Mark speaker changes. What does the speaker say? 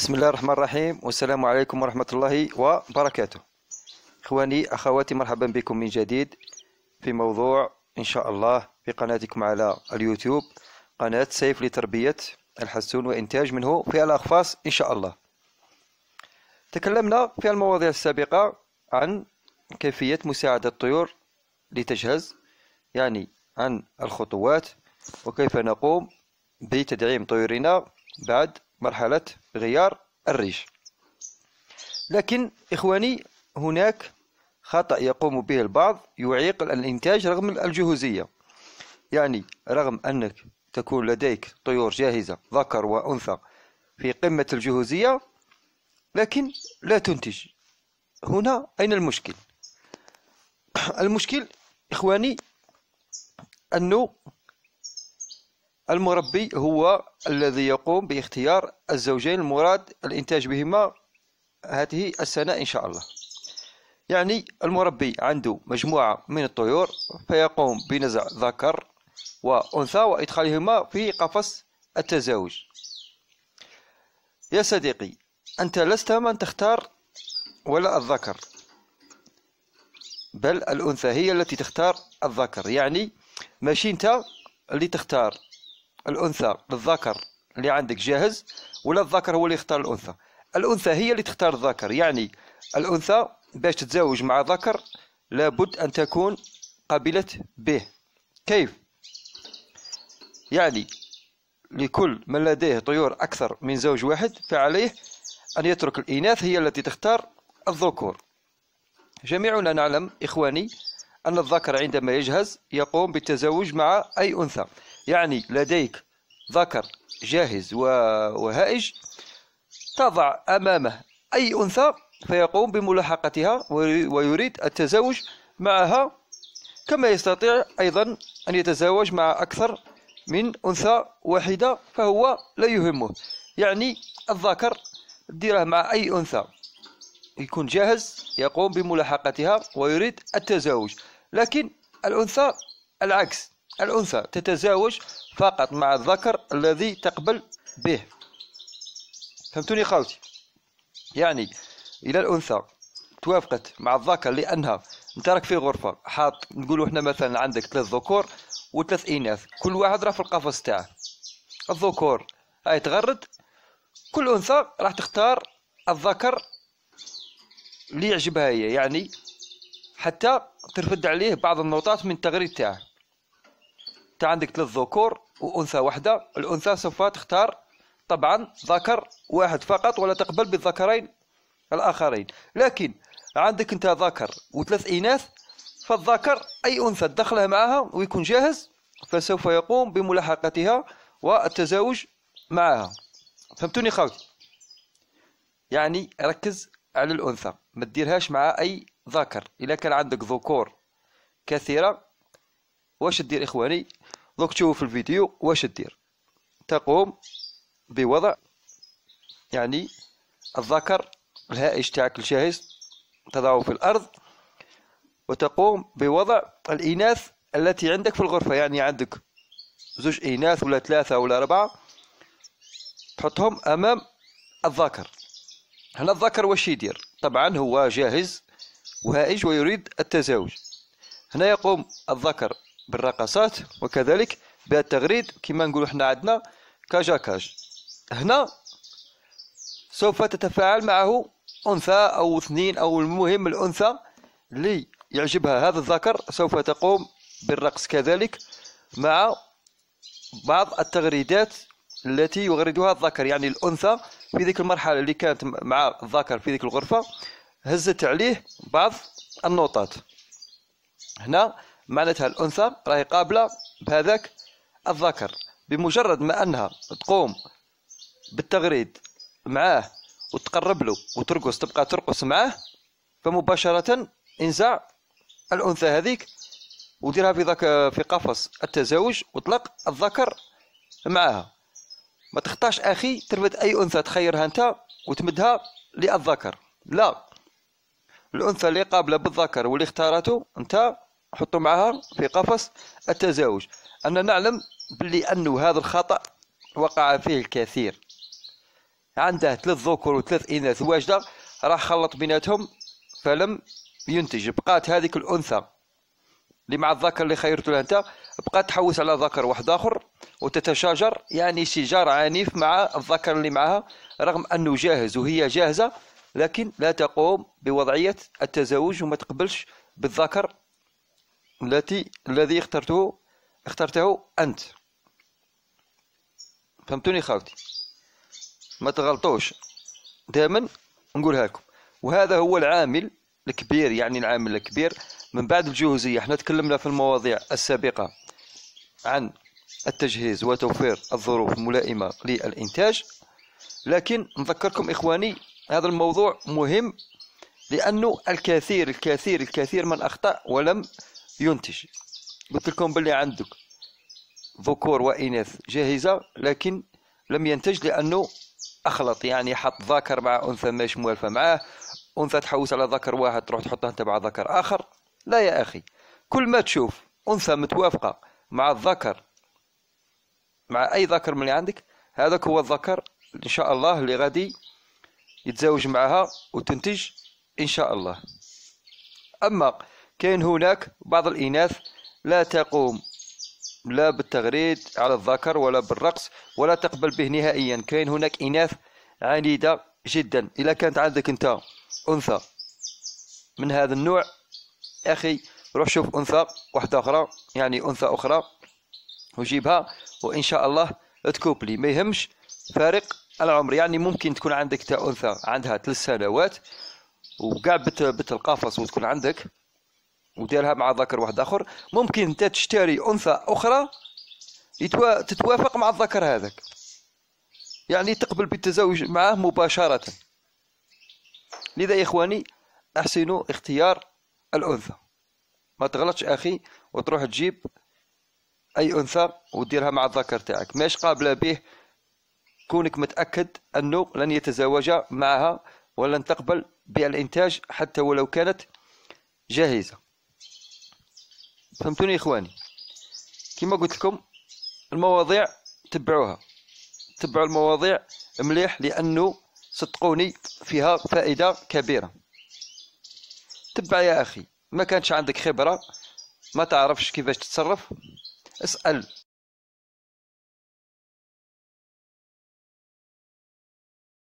Speaker 1: بسم الله الرحمن الرحيم والسلام عليكم ورحمة الله وبركاته إخواني أخواتي مرحبا بكم من جديد في موضوع إن شاء الله في قناتكم على اليوتيوب قناة سيف لتربية الحسون وإنتاج منه في الأقفاص إن شاء الله تكلمنا في المواضيع السابقة عن كيفية مساعدة الطيور لتجهز يعني عن الخطوات وكيف نقوم بتدعيم طيورنا بعد مرحلة غيار الريش لكن إخواني هناك خطأ يقوم به البعض يعيق الإنتاج رغم الجهوزية يعني رغم أنك تكون لديك طيور جاهزة ذكر وأنثى في قمة الجهوزية لكن لا تنتج هنا أين المشكل المشكل إخواني أنه المربي هو الذي يقوم باختيار الزوجين المراد الإنتاج بهما هذه السنة إن شاء الله يعني المربي عنده مجموعة من الطيور فيقوم بنزع ذكر وأنثى وإدخالهما في قفص التزاوج يا صديقي أنت لست من تختار ولا الذكر بل الأنثى هي التي تختار الذكر يعني ماشي أنت اللي تختار الأنثى للذكر اللي عندك جاهز ولا الذكر هو اللي يختار الأنثى الأنثى هي اللي تختار الذكر يعني الأنثى باش تتزوج مع ذكر لابد أن تكون قبلت به كيف يعني لكل من لديه طيور أكثر من زوج واحد فعليه أن يترك الإناث هي التي تختار الذكور جميعنا نعلم إخواني أن الذكر عندما يجهز يقوم بالتزوج مع أي أنثى يعني لديك ذكر جاهز وهائج تضع أمامه أي أنثى فيقوم بملاحقتها ويريد التزاوج معها كما يستطيع أيضا أن يتزاوج مع أكثر من أنثى واحدة فهو لا يهمه يعني الذكر ديره مع أي أنثى يكون جاهز يقوم بملاحقتها ويريد التزاوج لكن الأنثى العكس الأنثى تتزاوج فقط مع الذكر الذي تقبل به فهمتوني خالتي يعني إلى الأنثى توافقت مع الذكر لأنها أنت راك في غرفة حاط نقولوا احنا مثلا عندك ثلاث ذكور وثلاث إناث كل واحد راه في القفص تاعه الذكور هاي تغرد كل أنثى راح تختار الذكر اللي يعجبها هي يعني حتى ترفد عليه بعض النقطات من التغريد تاعه انت عندك ثلاث ذكور وانثى واحده الانثى سوف تختار طبعا ذكر واحد فقط ولا تقبل بالذكرين الاخرين لكن عندك انت ذكر وثلاث اناث فالذكر اي انثى تدخلها معها ويكون جاهز فسوف يقوم بملاحقتها والتزاوج معها فهمتوني خاوتي يعني ركز على الانثى ما تديرهاش مع اي ذكر اذا كان عندك ذكور كثيره واش دير اخواني دوك تشوفوا في الفيديو واش دير تقوم بوضع يعني الذكر الهائج تاعك الجاهز تضعه في الارض وتقوم بوضع الاناث التي عندك في الغرفه يعني عندك زوج اناث ولا ثلاثه ولا اربعه تحطهم امام الذكر هنا الذكر واش يدير طبعا هو جاهز وهائج ويريد التزاوج هنا يقوم الذكر بالرقصات وكذلك بالتغريد كما نقولوا حنا عندنا كاجا كاج هنا سوف تتفاعل معه أنثى أو اثنين أو المهم الأنثى اللي يعجبها هذا الذكر سوف تقوم بالرقص كذلك مع بعض التغريدات التي يغردها الذكر يعني الأنثى في ذيك المرحلة اللي كانت مع الذكر في ذيك الغرفة هزت عليه بعض النوطات هنا معناتها الانثى راهي قابله بهذاك الذكر بمجرد ما انها تقوم بالتغريد معاه وتقرب له وترقص تبقى ترقص معاه فمباشره انزع الانثى هذيك وديرها في ذاك في قفص التزاوج وطلق الذكر معاها ما تختارش اخي ترفد اي انثى تخيرها انت وتمدها للذكر لا الانثى اللي قابله بالذكر واللي اختارته انت حطوا معها في قفص التزاوج أنا نعلم بلي أنه هذا الخطأ وقع فيه الكثير عنده ثلاث ذكور وثلاث إناث واجدة راح خلط بيناتهم فلم ينتج بقات هذيك الأنثى اللي مع الذكر اللي خيرته له أنت بقات تحوس على ذكر واحد آخر وتتشاجر يعني شجار عنيف مع الذكر اللي معها رغم أنه جاهز وهي جاهزة لكن لا تقوم بوضعية التزاوج وما تقبلش بالذكر التي الذي اخترته اخترته أنت فهمتوني خاوتي ما تغلطوش دائما نقولها لكم وهذا هو العامل الكبير يعني العامل الكبير من بعد الجهوزية احنا تكلمنا في المواضيع السابقة عن التجهيز وتوفير الظروف الملائمة للإنتاج لكن نذكركم إخواني هذا الموضوع مهم لأنه الكثير الكثير الكثير من أخطأ ولم ينتج قلت لكم باللي عندك ذكور وإناث جاهزة لكن لم ينتج لأنه أخلط يعني حط ذكر مع أنثى ماش موالفة معاه أنثى تحوس على ذكر واحد تروح تحطه أنت مع ذكر آخر لا يا أخي كل ما تشوف أنثى متوافقة مع الذكر مع أي ذكر من اللي عندك هذاك هو الذكر إن شاء الله اللي غادي يتزوج معها وتنتج إن شاء الله أما كاين هناك بعض الإناث لا تقوم لا بالتغريد على الذكر ولا بالرقص ولا تقبل به نهائيا كاين هناك إناث عنيدة جدا إذا كانت عندك أنت أنثى من هذا النوع أخي روح شوف أنثى واحدة أخرى يعني أنثى أخرى وجيبها وإن شاء الله تكوبلي ما يهمش فارق العمر يعني ممكن تكون عندك أنثى عندها ثلاث سنوات وكاع بت, بت القفص وتكون عندك وديرها مع ذكر واحد اخر ممكن انت تشتري انثى اخرى يتوا... تتوافق مع الذكر هذاك يعني تقبل بالتزاوج معه مباشرة لذا يا إخواني أحسنوا اختيار الأنثى ما تغلطش أخي وتروح تجيب أي أنثى وديرها مع الذكر تاعك ماش قابلة به كونك متأكد أنه لن يتزوج معها ولن تقبل بالإنتاج حتى ولو كانت جاهزة فهمتوني اخواني كما قلت لكم المواضيع تبعوها تبعوا المواضيع مليح لانه صدقوني فيها فائده كبيره تبع يا اخي ما كانش عندك خبره ما تعرفش كيفاش تتصرف اسال